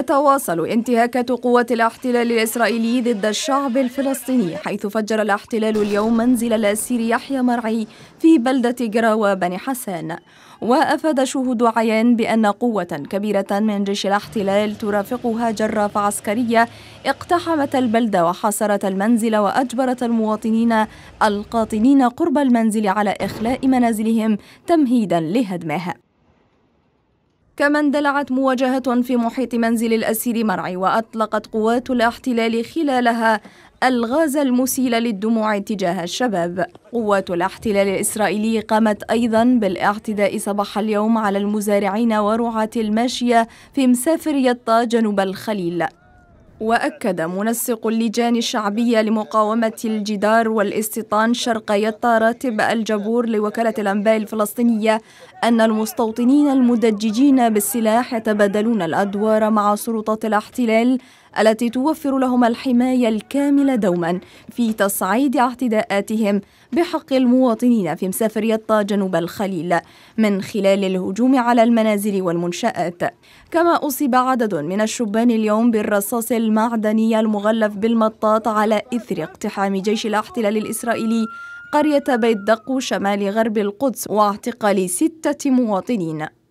تتواصل انتهاكات قوات الاحتلال الإسرائيلي ضد الشعب الفلسطيني حيث فجر الاحتلال اليوم منزل الأسير يحيى مرعي في بلدة جراوة بني حسان وأفاد شهود عيان بأن قوة كبيرة من جيش الاحتلال ترافقها جرافة عسكرية اقتحمت البلدة وحاصرت المنزل وأجبرت المواطنين القاطنين قرب المنزل على إخلاء منازلهم تمهيدا لهدمه كما اندلعت مواجهة في محيط منزل الأسير مرعي وأطلقت قوات الاحتلال خلالها الغاز المسيل للدموع تجاه الشباب قوات الاحتلال الإسرائيلي قامت أيضا بالاعتداء صباح اليوم على المزارعين ورعاة الماشية في مسافر يطا جنوب الخليل وأكد منسق اللجان الشعبية لمقاومة الجدار والاستيطان شرق يطا راتب الجبور لوكالة الأنباء الفلسطينية أن المستوطنين المدججين بالسلاح يتبادلون الأدوار مع سلطات الاحتلال التي توفر لهم الحماية الكاملة دوما في تصعيد اعتداءاتهم بحق المواطنين في مسافرية جنوب الخليل من خلال الهجوم على المنازل والمنشآت كما أصيب عدد من الشبان اليوم بالرصاص المعدني المغلف بالمطاط على إثر اقتحام جيش الاحتلال الإسرائيلي قرية بيت دقو شمال غرب القدس واعتقال ستة مواطنين